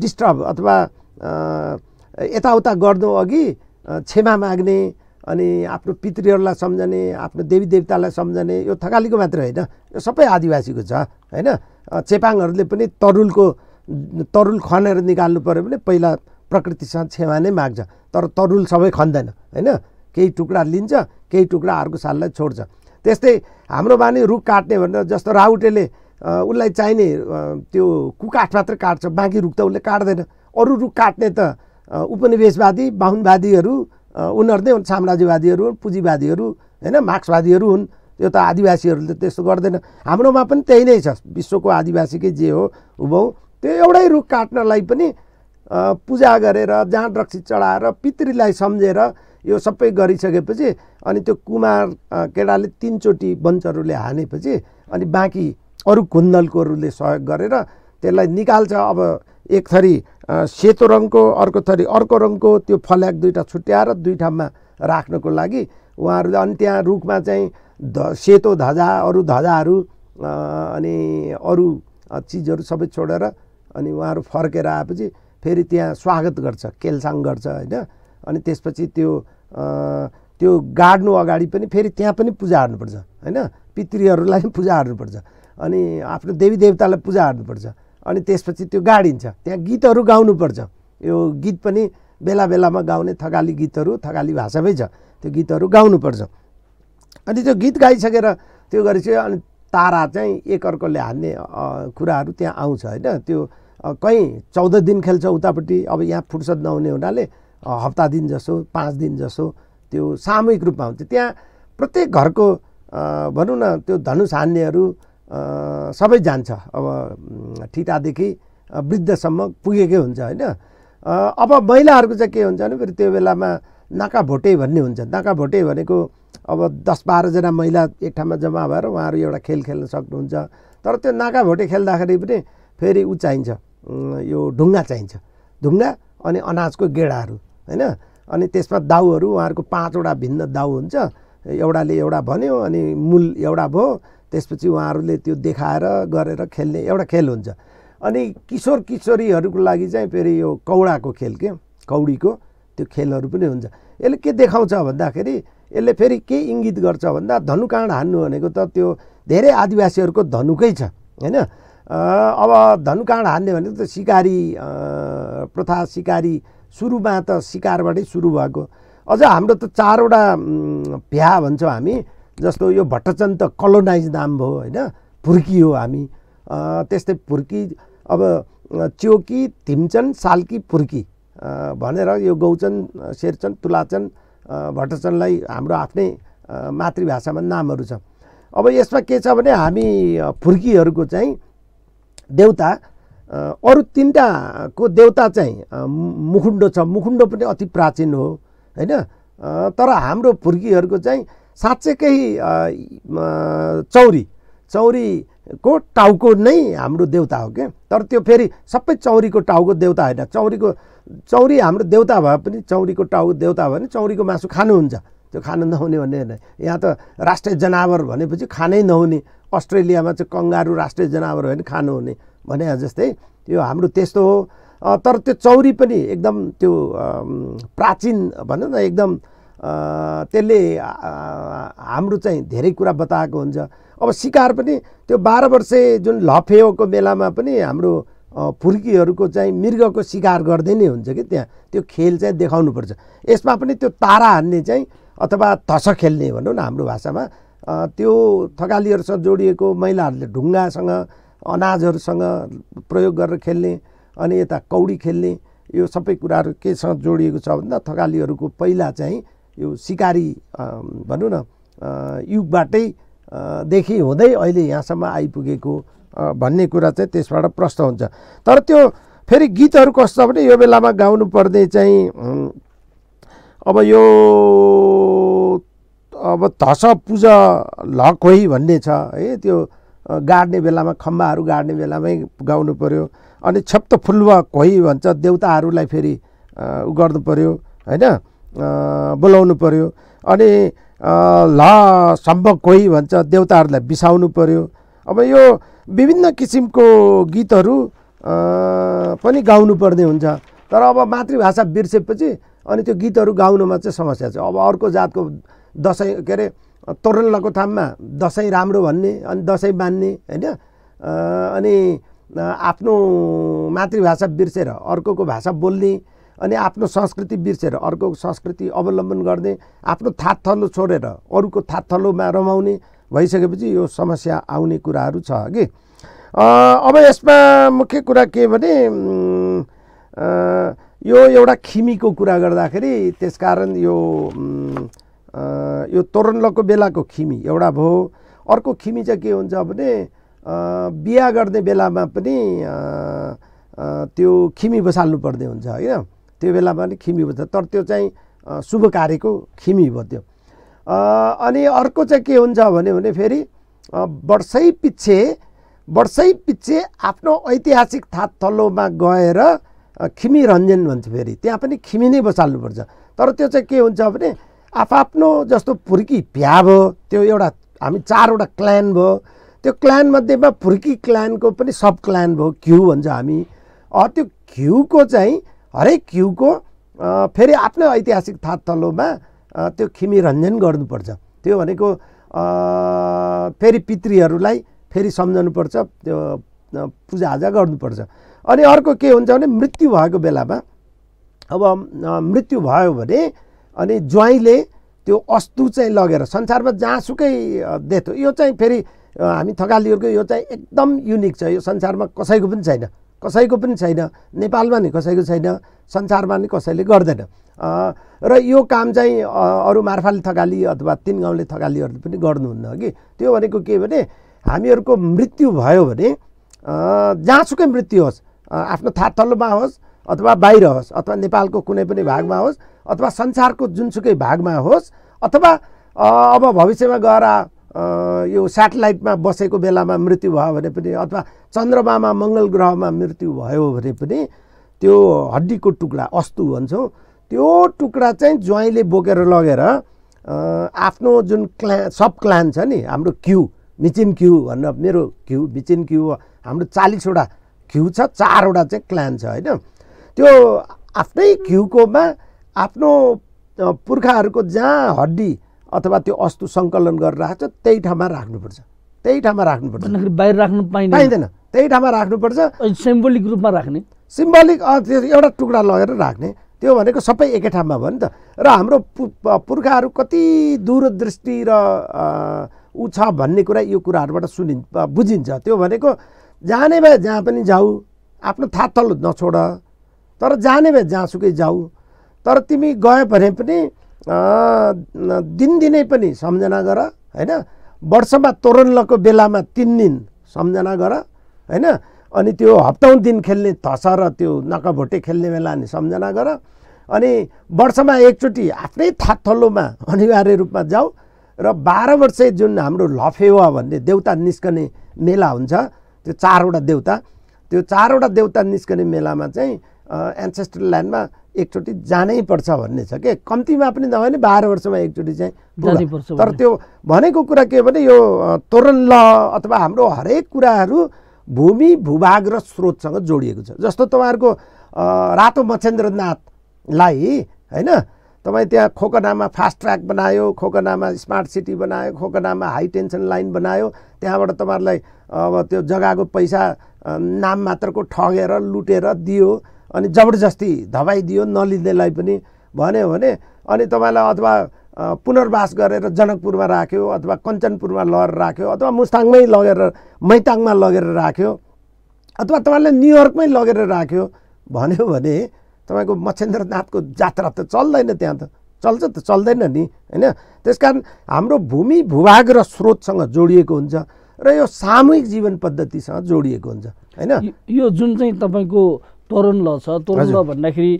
डिस्टर्ब अथवा यताउता गर्नु अघि क्षमा माग्ने अनि आफ्नो पितृहरूलाई सम्झने आफ्नो देवी देवतालाई सम्झने यो थकालीको मात्र होइन यो सबै आदिवासीको छ होइन चेपाङहरूले पनि तरुलको तरुल खनेर निकाल्नु पऱ्यो भने पहिला प्रकृतिसँग क्षमा नै माग्छ तर तरुल सबै खन्दैन होइन केही टुक्रा लिन्छ केही टुक्रा अर्को साललाई छोड्छ त्यस्तै हाम्रो बानी रुख काट्ने भनेर जस्तो राउटेले उसलाई चाहिने त्यो कुकाठ मात्र काट्छ बाँकी रुख त उसले काट्दैन अरू रुख काट्ने त उपनिवेशवादी बाहुनवादीहरू उनीहरू नै हुन् साम्राज्यवादीहरू हुन् पुँजीवादीहरू होइन मार्क्सवादीहरू हुन् त्यो त आदिवासीहरूले त्यस्तो गर्दैन हाम्रोमा पनि त्यही नै छ विश्वको आदिवासीकै जे हो उभौ त्यो एउटै रुख काट्नलाई पनि पूजा गरेर जाँड रक्सी चढाएर पितृलाई सम्झेर यो सबै गरिसकेपछि अनि त्यो कुमार केडाले तिनचोटि वञ्चहरूले हानेपछि अनि बाँकी अरू कुन्दलकोहरूले सहयोग गरेर त्यसलाई निकाल्छ अब एक थरी सेतो रङको अर्को थरी अर्को रङको त्यो फल्याक दुईवटा छुट्याएर दुई ठाउँमा राख्नको लागि उहाँहरूले अनि त्यहाँ रुखमा चाहिँ ध सेतो धजा अरू धजाहरू अनि अरू चिजहरू सबै छोडेर अनि उहाँहरू फर्केर आएपछि फेरि त्यहाँ स्वागत गर्छ केलसाङ गर्छ होइन अनि त्यसपछि त्यो त्यो गाड्नु अगाडि पनि फेरि त्यहाँ पनि पूजा हार्नुपर्छ होइन पितृहरूलाई पनि पूजा हार्नुपर्छ अनि आफ्नो देवी देवतालाई पूजा हार्नुपर्छ अनि त्यसपछि त्यो गाडिन्छ त्यहाँ गीतहरू गाउनुपर्छ यो गीत पनि बेला बेलामा गाउने थगाली गीतहरू थगाली भाषामै छ त्यो गीतहरू गाउनुपर्छ अनि त्यो गीत गाइसकेर त्यो गरेपछि अनि तारा चाहिँ एकअर्कोले हान्ने कुराहरू त्यहाँ आउँछ होइन त्यो कहीँ चौध दिन खेल्छ उतापट्टि अब यहाँ फुर्सद नहुने हुनाले हप्ता दिन जसो पाँच दिन जसो त्यो सामूहिक रूपमा हुन्छ त्यहाँ प्रत्येक घरको भनौँ न त्यो धनुष हान्नेहरू सबै जान्छ अब ठिटादेखि वृद्धसम्म पुगेकै हुन्छ होइन अब महिलाहरूको चाहिँ के हुन्छ भने फेरि त्यो बेलामा नाका भोटे भन्ने हुन्छ नाका भोटे भनेको अब दस बाह्रजना महिला एक ठाउँमा जम्मा भएर उहाँहरू एउटा खेल खेल्न सक्नुहुन्छ तर त्यो नाका भोटे खेल्दाखेरि पनि फेरि ऊ चाहिन्छ यो ढुङ्गा चाहिन्छ ढुङ्गा अनि अनाजको गेडाहरू होइन अनि त्यसमा दाउहरू उहाँहरूको पाँचवटा भिन्न दाउ हुन्छ एउटाले एउटा भन्यो अनि मूल एउटा भयो त्यसपछि उहाँहरूले त्यो देखाएर गरेर खेल्ने एउटा खेल हुन्छ अनि किशोर किशोरीहरूको लागि चाहिँ फेरि यो कौडाको खेल के कौडीको त्यो खेलहरू पनि हुन्छ यसले के देखाउँछ भन्दाखेरि यसले फेरि के इङ्गित गर्छ भन्दा धनुकाँड हान्नु भनेको त त्यो धेरै आदिवासीहरूको धनुकै छ होइन अब धनुकाँड हान्ने भनेको त सिकारी प्रथा सिकारी सुरुमा त सिकारबाटै सुरु भएको अझ हाम्रो त चारवटा भ्या भन्छौँ हामी जस्तो यो भट्टचन्द त कलोनाइज नाम भयो होइन फुर्की हो हामी त्यस्तै फुर्की अब च्योकी थिम्चन साल्की फुर्की भनेर यो गौचन शेरचन तुलाचन भट्टचनलाई हाम्रो आफ्नै मातृभाषामा नामहरू छ अब यसमा के छ भने हामी फुर्कीहरूको चाहिँ देउता अरू तिनवटाको देउता चाहिँ मुखुन्डो छ मुखुन्डो पनि अति प्राचीन हो होइन तर हाम्रो फुर्कीहरूको चाहिँ साँच्चैकै चौरी चौरीको टाउको नै हाम्रो देउता हो क्या तर त्यो फेरि सबै चौरीको टाउको देउता होइन चौरीको चौरी हाम्रो देउता भए पनि चौरीको टाउको देउता भयो भने चौरीको मासु खानुहुन्छ त्यो खानु नहुने भन्ने होइन यहाँ त राष्ट्रिय जनावर भनेपछि खानै नहुने अस्ट्रेलियामा चाहिँ कङ्गारू राष्ट्रिय जनावर होइन खानुहुने भने जस्तै यो हाम्रो त्यस्तो हो तर त्यो चौरी पनि एकदम त्यो प्राचीन भनौँ न एकदम त्यसले हाम्रो चाहिँ धेरै कुरा बताएको हुन्छ अब सिकार पनि त्यो बाह्र वर्षे जुन लफेको बेलामा पनि हाम्रो फुर्कीहरूको चाहिँ मृगको सिकार गर्दै नै हुन्छ कि त्यहाँ त्यो खेल चाहिँ देखाउनुपर्छ यसमा पनि त्यो तारा हान्ने चाहिँ अथवा थस खेल्ने भनौँ न हाम्रो भाषामा त्यो थकालीहरूसँग जोडिएको महिलाहरूले ढुङ्गासँग अनाजहरूसँग प्रयोग गरेर खेल्ने अनि यता कौडी खेल्ने यो सबै कुराहरू केसँग जोडिएको छ भन्दा थकालीहरूको पहिला चाहिँ यो सिकारी भनौँ न युगबाटै देखि हुँदै अहिले यहाँसम्म आइपुगेको भन्ने कुरा चाहिँ त्यसबाट प्रष्ट हुन्छ तर त्यो फेरि गीतहरू कस्तो भने यो बेलामा गाउनुपर्ने चाहिँ अब यो अब धस पूजा लक होइ भन्ने छ है त्यो गाड्ने बेलामा खम्बाहरू गाड्ने बेलामै गाउनु पऱ्यो अनि छप्त फुलवा कोही भन्छ देउताहरूलाई फेरि उ गर्नु पऱ्यो होइन बोलाउनु पऱ्यो अनि ल सम्भव कोही भन्छ देवताहरूलाई बिसाउनु पऱ्यो अब यो विभिन्न किसिमको गीतहरू पनि गाउनुपर्ने हुन्छ तर अब मातृभाषा बिर्सेपछि अनि त्यो गीतहरू गाउनुमा चाहिँ समस्या छ अब अर्को जातको दसैँ के अरे तोरल्लाको थाममा दसैँ राम्रो भन्ने अनि दसैँ मान्ने होइन अनि आफ्नो मातृभाषा बिर्सेर अर्कोको भाषा बोल्ने अनि आफ्नो संस्कृति बिर्सेर अर्को संस्कृति अवलम्बन गर्ने आफ्नो थातथलो छोडेर अरूको थातथलोमा रमाउने भइसकेपछि यो समस्या आउने कुराहरू छ कि अब यसमा मुख्य कुरा के भने यो एउटा खिमीको कुरा गर्दाखेरि त्यसकारण यो यो तोरणलको बेलाको खिमी एउटा भयो अर्को खिमी चाहिँ के हुन्छ भने बिहा गर्ने बेलामा पनि त्यो खिमी बसाल्नुपर्ने हुन्छ होइन त्यो बेलामा पनि खिमी बज्थ्यो तर त्यो चाहिँ शुभ कार्यको खिमी त्यो अनि अर्को चाहिँ के हुन्छ भन्यो भने फेरि वर्षै पिच्छे वर्षै पिच्छे आफ्नो ऐतिहासिक थात थलोमा गएर खिमी रञ्जन भन्छ फेरि त्यहाँ पनि खिमी नै बसाल्नुपर्छ तर त्यो चाहिँ के हुन्छ भने आफआफ्नो जस्तो फुर्की भ्या भयो त्यो एउटा हामी चारवटा क्लान भयो त्यो क्ल्यानमध्येमा फुर्की क्लानको पनि सब क्ल्यान भयो घिउ भन्छ हामी त्यो घिउको चाहिँ हरेक घिउको फेरि आफ्नै ऐतिहासिक थात त्यो खिमिरञ्जन गर्नुपर्छ त्यो भनेको फेरि पितृहरूलाई फेरि सम्झनुपर्छ त्यो पूजाआजा गर्नुपर्छ अनि अर्को के हुन्छ भने मृत्यु भएको बेलामा अब मृत्यु भयो भने अनि ज्वाइँले त्यो अस्तु चाहिँ लगेर संसारमा जहाँसुकै देथ यो चाहिँ फेरि हामी थकालीहरूको यो चाहिँ एकदम युनिक छ यो संसारमा कसैको पनि छैन कसैको पनि छैन नेपालमा नि कसैको छैन संसारमा नि कसैले गर्दैन र यो काम चाहिँ अरू मार्फाले थकाली अथवा तिन गाउँले थकालीहरूले पनि गर्नुहुन्न कि त्यो भनेको के भने हामीहरूको मृत्यु भयो भने जहाँसुकै मृत्यु होस् आफ्नो थातल्लोमा होस् अथवा बाहिर होस् अथवा नेपालको कुनै पनि भागमा होस् अथवा संसारको जुनसुकै भागमा होस् अथवा अब भविष्यमा गएर यो सेटेलाइटमा बसेको बेलामा मृत्यु भयो भने पनि अथवा चन्द्रमामा मङ्गल ग्रहमा मृत्यु भयो भने पनि त्यो हड्डीको टुक्रा अस्तु भन्छौँ त्यो टुक्रा चाहिँ ज्वाइँले बोकेर लगेर आफ्नो जुन क्ला सब क्लान छ नि हाम्रो क्यु मिचिन क्यु भनेर मेरो क्यु मिचिन क्यु हाम्रो चालिसवटा क्यु छ चारवटा चाहिँ क्लान छ होइन त्यो आफ्नै क्युकोमा आफ्नो पुर्खाहरूको जहाँ हड्डी अथवा त्यो अस्तु सङ्कलन गरेर राख्छ त्यही ठाउँमा राख्नुपर्छ त्यही ठाउँमा राख्नुपर्छ बाहिर राख्नु पाइँदैन पाइँदैन त्यही ठाउँमा राख्नुपर्छ सिम्बोलिक रूपमा राख्ने सिम्बोलिक एउटा टुक्रा लगेर राख्ने त्यो भनेको सबै एकै ठाउँमा भयो नि त र हाम्रो पुर्खाहरू कति दूरदृष्टि र ऊ छ भन्ने कुरा यो कुराहरूबाट सुनि बुझिन्छ त्यो भनेको जाने भए जहाँ पनि जाऊ आफ्नो थातल नछोड तर जाने भए जहाँसुकै जाऊ तर तिमी गयो भने पनि दिनदिनै पनि सम्झना गर होइन वर्षमा तोरणलको बेलामा तिन दिन सम्झना गर होइन अनि त्यो हप्ताउँ दिन खेल्ने थस र त्यो नकाभोटे खेल्ने बेला अनि सम्झना गर अनि वर्षमा एकचोटि आफ्नै थाथलोमा अनिवार्य रूपमा जाऊ र बाह्र वर्ष जुन हाम्रो लफेवा भन्ने देउता निस्कने मेला हुन्छ त्यो चारवटा देउता त्यो चारवटा देउता निस्कने मेलामा चाहिँ एन्सेस्ट्रल ल्यान्डमा एकचोटि जानै पर्छ भन्ने छ के कम्तीमा पनि नभए नि बाह्र वर्षमा एकचोटि चाहिँ तर त्यो भनेको कुरा के भने यो तोरण ल अथवा हाम्रो हरेक कुराहरू भूमि भूभाग र स्रोतसँग जोडिएको छ जस्तो तपाईँहरूको रातो मच्छेन्द्रनाथलाई होइन तपाईँ त्यहाँ खोकनामा फास्ट ट्र्याक बनायो खोकनामा स्मार्ट सिटी बनायो खोकनामा हाई टेन्सन लाइन बनायो त्यहाँबाट तपाईँहरूलाई अब त्यो जग्गाको पैसा नाम मात्रको ठगेर लुटेर दियो अनि जबरजस्ती दियो नलिनेलाई पनि भन्यो भने अनि तपाईँलाई अथवा पुनर्वास गरेर जनकपुरमा राख्यो अथवा कञ्चनपुरमा लगेर राख्यो अथवा मुस्ताङमै लगेर मैताङमा लगेर राख्यो अथवा तपाईँलाई न्युयोर्कमै लगेर राख्यो भन्यो भने तपाईँको मच्छेन्द्रनाथको जात्रा त चल्दैन त्यहाँ त चल्छ त चल्दैन नि होइन त्यस कारण हाम्रो भूमि भूभाग र स्रोतसँग जोडिएको हुन्छ र यो सामूहिक जीवन पद्धतिसँग जोडिएको हुन्छ होइन यो जुन चाहिँ तपाईँको तोरण ल छ तोरण ल भन्दाखेरि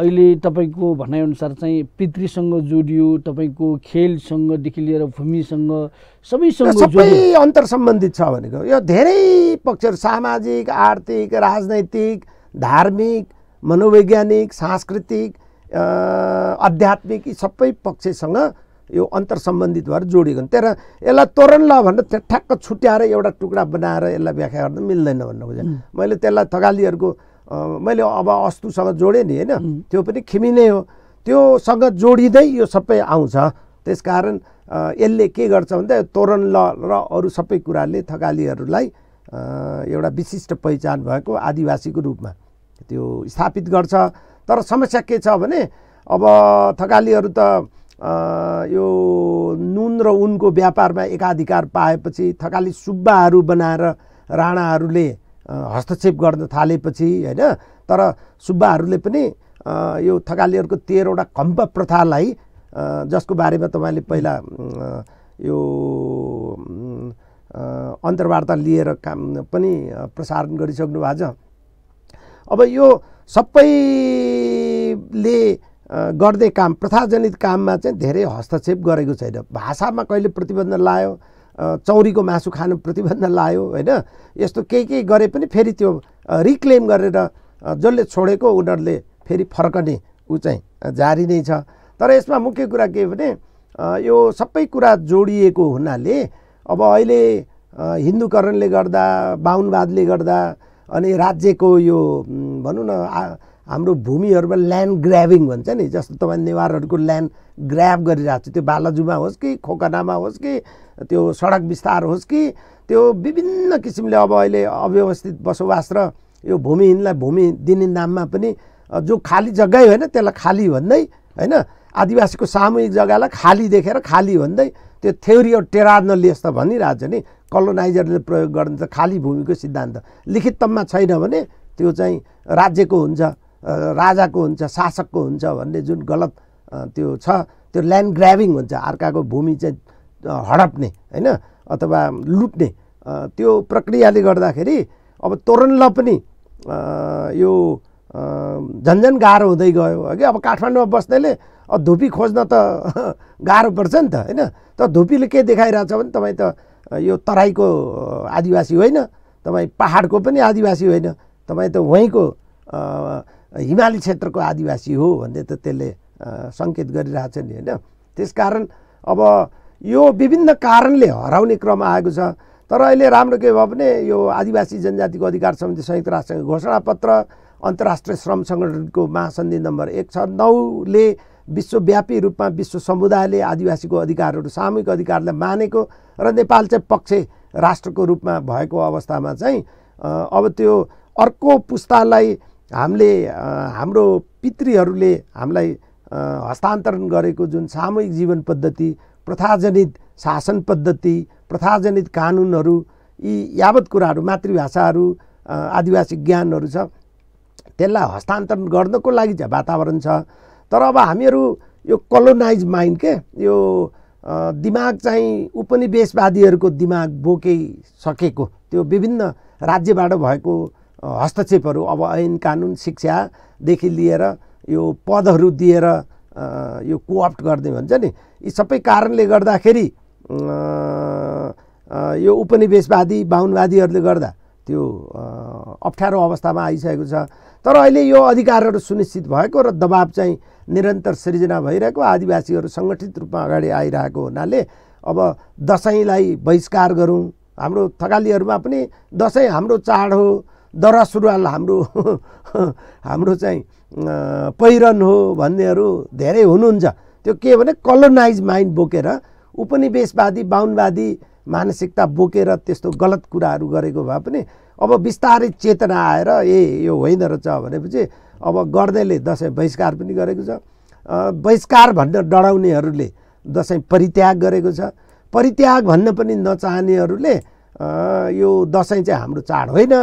अहिले तपाईँको भनाइअनुसार चाहिँ पितृसँग जोडियो तपाईँको खेलसँगदेखि लिएर भूमिसँग सबैसँग सबै अन्तर सम्बन्धित छ भनेको यो धेरै पक्षहरू सामाजिक आर्थिक राजनैतिक धार्मिक मनोवैज्ञानिक सांस्कृतिक आध्यात्मिक यी सबै पक्षसँग यो अन्तर सम्बन्धित भएर जोडिएको तर यसलाई तोरण ल भनेर ठ्याक्क छुट्याएर एउटा टुक्रा बनाएर यसलाई व्याख्या गर्न मिल्दैन भन्नु खोजेँ मैले त्यसलाई थगालीहरूको मैले अब अस्तुसँग जोडेँ नि होइन त्यो पनि खिमी नै हो त्योसँग जोडिँदै यो सबै आउँछ त्यस कारण यसले के गर्छ भन्दा तोरण ल र अरू सबै कुराले थकालीहरूलाई एउटा विशिष्ट पहिचान भएको आदिवासीको रूपमा त्यो स्थापित गर्छ तर समस्या के छ भने अब थकालीहरू त यो नुन र उनको व्यापारमा एकाधिकार पाएपछि थकाली सुब्बाहरू बनाएर राणाहरूले हस्तक्षेप गर्न थालेपछि होइन तर सुब्बाहरूले पनि यो थकालीहरूको तेह्रवटा खम्प प्रथालाई जसको बारेमा तपाईँले पहिला यो अन्तर्वार्ता लिएर काम पनि प्रसारण गरिसक्नु भएको छ अब यो सबैले गर्दै काम प्रथाजनित काममा चाहिँ धेरै हस्तक्षेप गरेको छैन भाषामा कहिले प्रतिबन्ध लायो चौरीको मासु खानु प्रतिबन्ध लायो होइन यस्तो केही केही गरे पनि फेरि त्यो रिक्लेम गरेर जसले छोडेको उनीहरूले फेरि फर्कने ऊ चाहिँ जारी नै छ तर यसमा मुख्य कुरा के भने यो सबै कुरा जोडिएको हुनाले अब अहिले हिन्दूकरणले गर्दा बाहुनवादले गर्दा अनि राज्यको यो भनौँ न हाम्रो भूमिहरूमा ल्यान्ड ग्राभिङ भन्छ नि जस्तो तपाईँ नेवारहरूको ल्यान्ड ग्राभ गरिरहेको छ त्यो बालाजुमा होस् कि खोकनामा होस् कि त्यो सडक विस्तार होस् कि त्यो विभिन्न किसिमले अब अहिले अव्यवस्थित बसोबास र यो भूमिहीनलाई भूमि दिने नाममा पनि जो खाली जग्गै होइन त्यसलाई खाली भन्दै होइन आदिवासीको सामूहिक जग्गालाई खाली देखेर खाली भन्दै त्यो थ्योरी अफ टेरानलेस त छ नि कलोनाइजरले प्रयोग गर्नु त खाली भूमिको सिद्धान्त लिखित छैन भने त्यो चाहिँ राज्यको हुन्छ राजाको हुन्छ शासकको हुन्छ भन्ने जुन गलत त्यो छ त्यो ल्यान्ड ग्राभिङ हुन्छ अर्काको भूमि चाहिँ हडप्ने होइन अथवा लुट्ने त्यो प्रक्रियाले गर्दाखेरि अब तोरणलाई पनि यो झन्झन गाह्रो हुँदै गयो कि अब काठमाडौँमा बस्नेले अब धुपी खोज्न त गाह्रो पर्छ नि त होइन तर धुपीले के देखाइरहेछ भने तपाईँ त यो तराईको आदिवासी होइन तपाईँ पाहाडको पनि आदिवासी होइन तपाईँ त वहीँको हिमाली क्षेत्रको आदिवासी हो भन्ने त त्यसले सङ्केत गरिरहेछ नि होइन त्यस कारण अब यो विभिन्न कारणले हराउने क्रम आएको छ तर अहिले राम्रो के भयो भने यो आदिवासी जनजातिको अधिकार सम्बन्धी संयुक्त घोषणा घोषणापत्र अन्तर्राष्ट्रिय श्रम सङ्गठनको महासन्धि नम्बर एक छ नौले विश्वव्यापी रूपमा विश्व समुदायले आदिवासीको अधिकारहरू सामूहिक अधिकारलाई मानेको र नेपाल चाहिँ पक्ष राष्ट्रको रूपमा भएको अवस्थामा चाहिँ अब त्यो अर्को पुस्तालाई हामीले हाम्रो पितृहरूले हामीलाई हस्तान्तरण गरेको जुन सामूहिक जीवन पद्धति प्रथाजनित शासन पद्धति प्रथाजनित कानुनहरू यी यावत कुराहरू मातृभाषाहरू आदिवासी ज्ञानहरू छ त्यसलाई हस्तान्तरण गर्नको लागि चाहिँ वातावरण छ तर अब हामीहरू यो कलोनाइज माइन्ड के यो दिमाग चाहिँ उपनिवेशवादीहरूको दिमाग बोकिसकेको त्यो विभिन्न राज्यबाट भएको हस्तक्षेपहरू अब ऐन कानुन शिक्षादेखि लिएर यो पदहरू दिएर यो कोअप्ट गर्ने भन्छ नि यी सबै कारणले गर्दाखेरि यो उपनिवेशवादी बाहुनवादीहरूले गर्दा त्यो अप्ठ्यारो अवस्थामा आइसकेको छ तर अहिले यो अधिकारहरू सुनिश्चित भएको र दबाब चाहिँ निरन्तर सृजना भइरहेको आदिवासीहरू सङ्गठित रूपमा अगाडि आइरहेको हुनाले अब दसैँलाई बहिष्कार गरौँ हाम्रो थकालीहरूमा पनि दसैँ हाम्रो चाड हो दरा सुरुवाल हाम्रो हाम्रो चाहिँ पहिरन हो भन्नेहरू धेरै हुनुहुन्छ त्यो के भने कलोनाइज माइन्ड बोकेर उपनिवेशवादी बाहुनवादी मानसिकता बोकेर त्यस्तो गलत कुराहरू गरेको भए पनि अब बिस्तारै चेतना आएर ए यो होइन रहेछ भनेपछि अब गर्दैले दसैँ बहिष्कार पनि गरेको छ बहिष्कार भन्न डराउनेहरूले दसैँ परित्याग गरेको छ परित्याग भन्न पनि नचाहनेहरूले यो दसैँ चाहिँ हाम्रो चाड होइन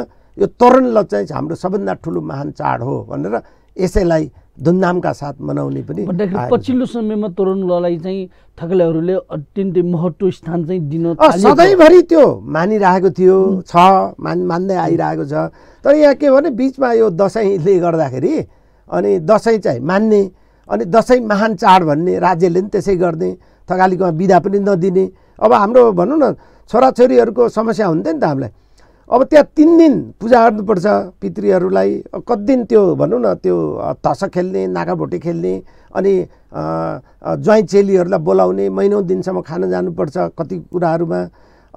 यो तोरणलाई चाहिँ हाम्रो सबभन्दा ठुलो महान चाड हो भनेर यसैलाई धुमधामका साथ मनाउने पनि पछिल्लो समयमा ललाई चाहिँ थकलाहरूले अत्यन्तै महत्त्व स्थान चाहिँ दिन सधैँभरि त्यो मानिरहेको थियो छ मान मान्दै आइरहेको छ तर यहाँ के भने बिचमा यो दसैँले गर्दाखेरि अनि दसैँ चाहिँ मान्ने अनि दसैँ महान चाड भन्ने राज्यले पनि त्यसै गर्ने थकालीकोमा बिदा पनि नदिने अब हाम्रो भनौँ न छोराछोरीहरूको समस्या हुन्थ्यो नि त हामीलाई अब त्यहाँ तिन दिन पूजा गर्नुपर्छ पितृहरूलाई कति दिन त्यो भनौँ न त्यो तस खेल्ने नाकाभोटे खेल्ने अनि ज्वाइँ चेलीहरूलाई बोलाउने महिनौ दिनसम्म खान जानुपर्छ कति कुराहरूमा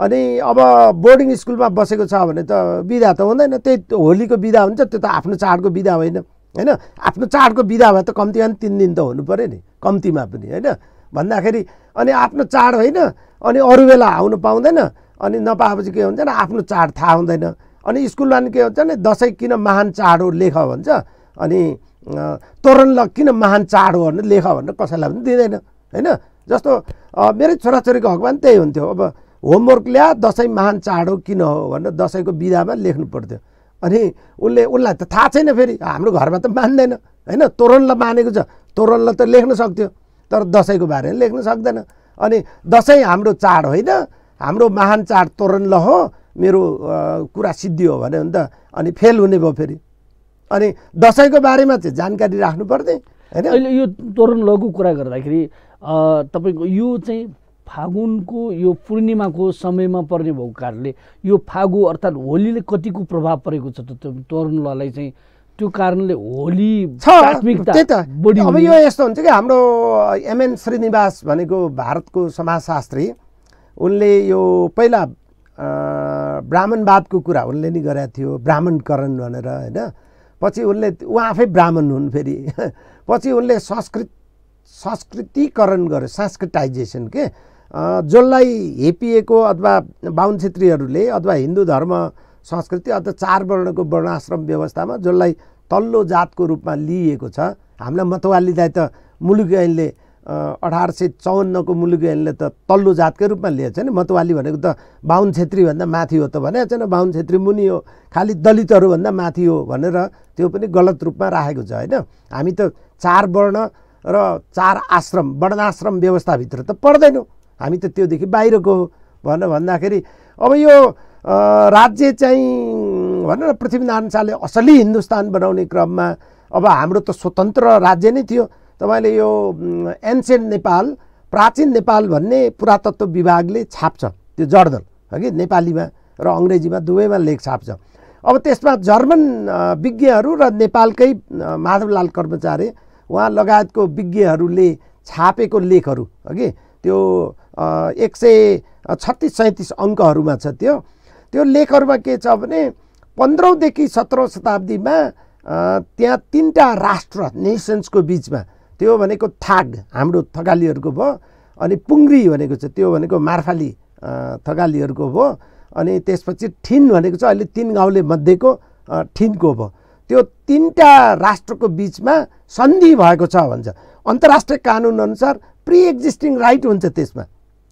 अनि अब बोर्डिङ स्कुलमा बसेको छ भने त बिदा त हुँदैन त्यही होलीको बिदा हुन्छ त्यो त आफ्नो चाडको बिदा होइन होइन आफ्नो चाडको बिदा भए त कम्तीमा पनि तिन दिन त हुनु पऱ्यो नि कम्तीमा पनि होइन भन्दाखेरि अनि आफ्नो चाड होइन अनि अरू बेला आउनु पाउँदैन अनि नपाएपछि के हुन्छ आफ्नो चाड थाहा हुँदैन अनि स्कुलमा नि के हुन्छ भने दसैँ किन महान चाड हो लेख भन्छ अनि तोरण किन महान चाड हो भनेर लेख भनेर कसैलाई पनि दिँदैन होइन जस्तो मेरै छोराछोरीको हकमा पनि त्यही हुन्थ्यो अब होमवर्क ल्या दसैँ महान चाड हो किन हो भनेर दसैँको विधामा लेख्नु पर्थ्यो अनि उसले उसलाई त थाहा छैन फेरि हाम्रो घरमा त मान्दैन होइन तोरणलाई मानेको छ तोरणलाई त लेख्न सक्थ्यो तर दसैँको बारेमा लेख्न सक्दैन अनि दसैँ हाम्रो चाड होइन हाम्रो महान चाड तोरण ल हो मेरो कुरा सिद्धि हो भने त अनि फेल हुने भयो फेरि अनि दसैँको बारेमा चाहिँ जानकारी राख्नु होइन अहिले यो तोरण लघु कुरा गर्दाखेरि तपाईँको यो चाहिँ फागुनको यो पूर्णिमाको समयमा पर्ने भएको कारणले यो फागु अर्थात् होलीले कतिको प्रभाव परेको छ त तोरण ललाई चाहिँ त्यो कारणले होली छ त्यही अब यो यस्तो हुन्छ कि हाम्रो एमएन श्रीनिवास भनेको भारतको समाजशास्त्री उनले यो पहिला ब्राह्मणवादको कुरा उनले नि गरेको थियो ब्राह्मणकरण भनेर होइन पछि उनले उहाँ आफै ब्राह्मण हुन् फेरि पछि उनले संस्कृत संस्कृतिकरण गर्यो संस्कृटाइजेसन के जसलाई हेपिएको अथवा बाहुन छेत्रीहरूले अथवा हिन्दू धर्म संस्कृति अथवा चार वर्णको वर्णाश्रम व्यवस्थामा जसलाई तल्लो जातको रूपमा लिइएको छ हामीलाई मतवालीलाई त मुलुक अठार सय चौवन्नको ऐनले त तल्लो जातकै रूपमा लिएछ नि मतवाली भनेको त बाहुन छेत्रीभन्दा माथि हो त भने छैन बाहुन छेत्री मुनि हो खालि दलितहरूभन्दा माथि हो भनेर त्यो पनि गलत रूपमा राखेको छ होइन हामी त चार वर्ण र चार आश्रम वर्णाश्रम व्यवस्थाभित्र त पर्दैनौँ हामी त त्योदेखि बाहिरको हो भनेर भन्दाखेरि अब यो राज्य चाहिँ भनेर न पृथ्वीनारायण शाहले असली हिन्दुस्तान बनाउने क्रममा अब हाम्रो त स्वतन्त्र राज्य नै थियो तपाईँले यो एन्सेन्ट नेपाल प्राचीन नेपाल भन्ने पुरातत्व विभागले छाप्छ त्यो जर्दल हो कि नेपालीमा र अङ्ग्रेजीमा दुवैमा लेख छाप्छ अब त्यसमा जर्मन विज्ञहरू र नेपालकै माधवलाल कर्मचारी उहाँ लगायतको विज्ञहरूले छापेको लेखहरू हो कि त्यो एक सय छत्तिस सैँतिस अङ्कहरूमा छ त्यो त्यो लेखहरूमा के छ भने पन्ध्रौँदेखि सत्रौँ शताब्दीमा त्यहाँ तिनवटा राष्ट्र नेसन्सको बिचमा त्यो भनेको थाग हाम्रो थकालीहरूको भयो अनि पुङ्ग्री भनेको चाहिँ त्यो भनेको मार्फाली थकालीहरूको भयो अनि त्यसपछि ठिन भनेको चाहिँ अहिले तिन गाउँले मध्येको ठिनको भयो त्यो तिनवटा राष्ट्रको बिचमा सन्धि भएको छ भन्छ अन्तर्राष्ट्रिय कानुनअनुसार प्रि एक्जिस्टिङ राइट हुन्छ त्यसमा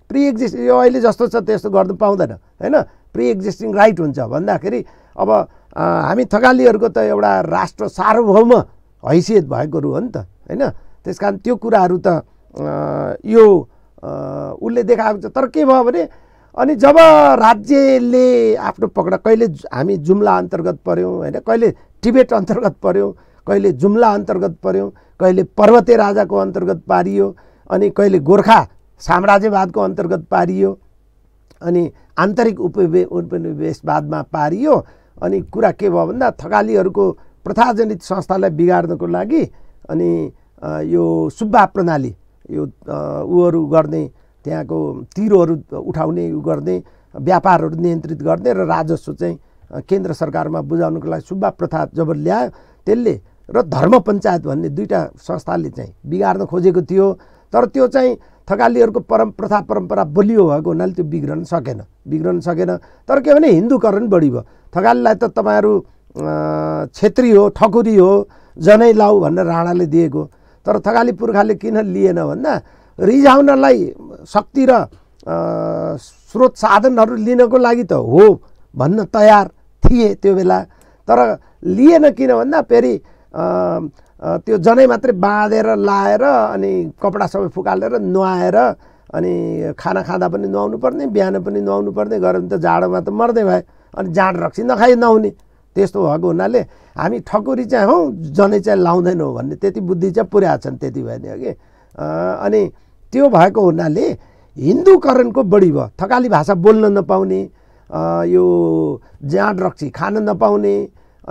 प्रि एक्जिस्ट यो अहिले जस्तो छ त्यस्तो गर्नु पाउँदैन होइन प्रि एक्जिस्टिङ राइट हुन्छ भन्दाखेरि अब हामी थकालीहरूको त एउटा राष्ट्र सार्वभौम हैसियत भएको रु हो नि त होइन त्यस कारण त्यो कुराहरू त यो उसले देखाएको छ तर के भयो भने अनि जब राज्यले आफ्नो पक्रा कहिले हामी जुम्ला अन्तर्गत पऱ्यौँ होइन कहिले टिबेट अन्तर्गत पऱ्यौँ कहिले जुम्ला अन्तर्गत पऱ्यौँ कहिले पर्वते राजाको अन्तर्गत पारियो अनि कहिले गोर्खा साम्राज्यवादको अन्तर्गत पारियो अनि आन्तरिक उपवे उपनिवेशवादमा पारियो अनि कुरा के भयो भन्दा थकालीहरूको प्रथाजनित संस्थालाई बिगार्नको लागि अनि यो सुब्बा प्रणाली यो उहरू गर्ने त्यहाँको तिरोहरू उठाउने उ गर्ने व्यापारहरू नियन्त्रित गर्ने र राजस्व चाहिँ केन्द्र सरकारमा बुझाउनुको लागि सुब्बा प्रथा जब ल्यायो त्यसले र धर्म पञ्चायत भन्ने दुईवटा संस्थाले चाहिँ बिगार्न खोजेको थियो तर त्यो चाहिँ थकालीहरूको परम प्रथा परम्परा बलियो भएको हुनाले त्यो बिग्रन सकेन बिग्रन सकेन तर के भने हिन्दूकरण बढी भयो थकालीलाई त तपाईँहरू छेत्री हो ठकुरी हो जनै लाउ भनेर राणाले दिएको तर थकाली पुर्खाले किन लिएन भन्दा रिझाउनलाई शक्ति र स्रोत साधनहरू लिनको लागि त हो भन्न तयार थिए त्यो बेला तर लिएन किन भन्दा फेरि त्यो जनै मात्रै बाँधेर लाएर अनि कपडा सबै फुकालेर नुहाएर अनि खाना खाँदा पनि नुहाउनु पर्ने बिहान पनि नुहाउनु पर्ने गरम त जाडोमा त मर्दै भए अनि जाँड रक्सी नखाइ नहुने त्यस्तो भएको हुनाले हामी ठकुरी चाहिँ हौ जनै चाहिँ लाउँदैनौँ भन्ने त्यति बुद्धि चाहिँ पुर्याएको छन् त्यति भएन कि अनि त्यो भएको हुनाले हिन्दूकरणको बढी भयो थकाली भाषा बोल्न नपाउने यो जाँड रक्सी खान नपाउने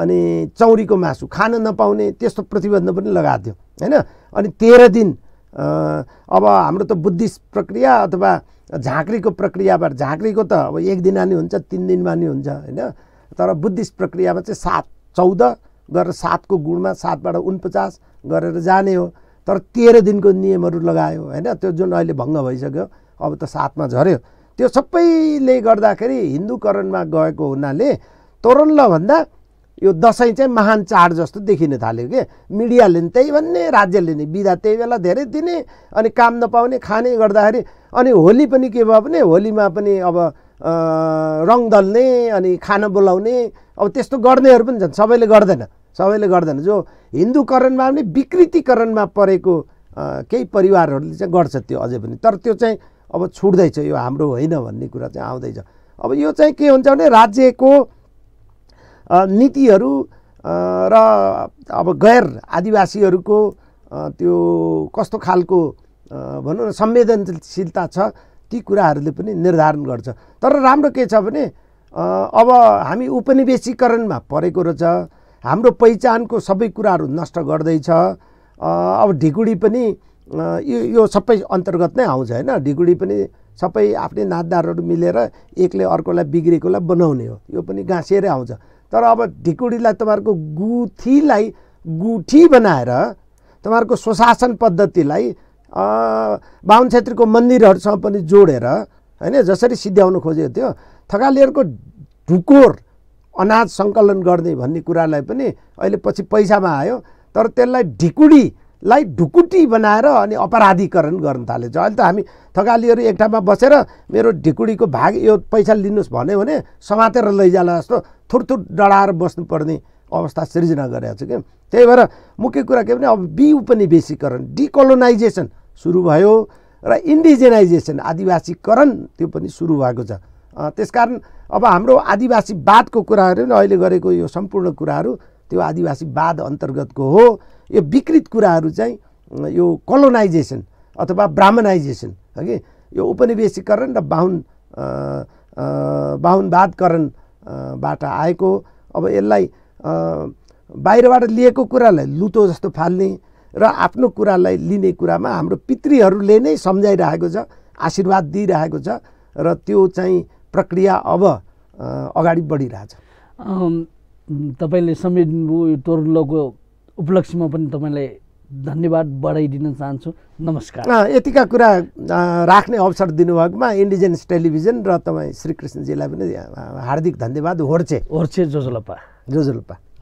अनि चौरीको मासु खान नपाउने त्यस्तो प्रतिबन्ध पनि लगाएको थियो होइन अनि तेह्र दिन अब हाम्रो त बुद्धिस्ट प्रक्रिया अथवा झाँक्रीको प्रक्रियाबाट झाँक्रीको त अब एक दिनमा नि हुन्छ तिन दिनमा नि हुन्छ होइन तर बुद्धिस्ट प्रक्रियामा चाहिँ सात चौध गरेर सातको गुणमा सातबाट उनपचास गरेर जाने हो तर तेह्र दिनको नियमहरू लगायो होइन त्यो जुन अहिले भङ्ग भइसक्यो अब त सातमा झऱ्यो त्यो सबैले गर्दाखेरि हिन्दूकरणमा गएको हुनाले तोरल्लभन्दा यो दसैँ चाहिँ महान चाड जस्तो देखिन थाल्यो कि मिडियाले नि त्यही भन्ने राज्यले नि बिदा त्यही बेला धेरै दिने अनि काम नपाउने खाने गर्दाखेरि अनि होली पनि के भयो भने होलीमा पनि अब रङ दल्ने अनि खाना बोलाउने अब त्यस्तो गर्नेहरू पनि छन् सबैले गर्दैन सबैले गर्दैन जो हिन्दूकरणमा पनि विकृतिकरणमा परेको केही परिवारहरूले चाहिँ गर्छ त्यो अझै पनि तर त्यो चाहिँ अब छुट्दैछ यो हाम्रो होइन भन्ने कुरा चाहिँ आउँदैछ अब यो चाहिँ के हुन्छ भने राज्यको नीतिहरू र अब गैर आदिवासीहरूको त्यो कस्तो खालको भनौँ न संवेदनशीलता छ ती कुराहरूले पनि निर्धारण गर्छ तर राम्रो के छ भने अब हामी उपनिवेशीकरणमा परेको रहेछ हाम्रो पहिचानको सबै कुराहरू नष्ट गर्दैछ अब ढिकुडी पनि यो यो सबै अन्तर्गत नै आउँछ होइन ढिकुडी पनि सबै आफ्नै नातदारहरू मिलेर एकले अर्कोलाई बिग्रेकोलाई बनाउने हो यो पनि गाँसिएरै आउँछ तर अब ढिकुडीलाई तपाईँहरूको गुठीलाई गुठी बनाएर तपाईँहरूको स्वशासन पद्धतिलाई बाहुन छेत्रीको मन्दिरहरूसँग पनि जोडेर होइन जसरी सिद्ध्याउन खोजेको थियो थकालीहरूको ढुकोर अनाज सङ्कलन गर्ने भन्ने कुरालाई पनि अहिले पछि पैसामा आयो तर त्यसलाई ढिकुडीलाई ढुकुटी बनाएर अनि अपराधीकरण गर्न थालेछ अहिले त हामी थकालीहरू एक ठाउँमा बसेर मेरो ढिकुडीको भाग यो पैसा लिनुहोस् भन्यो भने समातेर लैजाला जस्तो थुरथुर डढाएर बस्नुपर्ने अवस्था सिर्जना गरेको छ क्या त्यही भएर मुख्य कुरा के भने अब बि उपनिवेशीकरण डिकोलोनाइजेसन सुरु भयो र इन्डिजेनाइजेसन आदिवासीकरण त्यो पनि सुरु भएको छ त्यसकारण अब हाम्रो आदिवासीवादको कुराहरू नि अहिले गरेको यो सम्पूर्ण कुराहरू त्यो आदिवासीवाद अन्तर्गतको हो यो विकृत कुराहरू चाहिँ यो कलोनाइजेसन अथवा ब्राह्मणाइजेसन कि यो उपनिवेशीकरण र बाहुन बाहुनवादकरणबाट आएको अब यसलाई बाहिरबाट लिएको कुरालाई लुतो जस्तो फाल्ने र आफ्नो कुरालाई लिने कुरामा हाम्रो पितृहरूले नै सम्झाइरहेको छ आशीर्वाद दिइरहेको छ र त्यो चाहिँ प्रक्रिया अब अगाडि बढिरहेछ तपाईँले समेट्नुभयो यो टोर्लोको उपलक्ष्यमा पनि तपाईँलाई धन्यवाद बढाइदिन चाहन्छु नमस्कार यतिका कुरा राख्ने अवसर दिनुभएकोमा इन्डिजेन्स टेलिभिजन र तपाईँ श्रीकृष्णजीलाई पनि हार्दिक धन्यवाद होर्छे होर्छे जोजोलपा जोजोलपा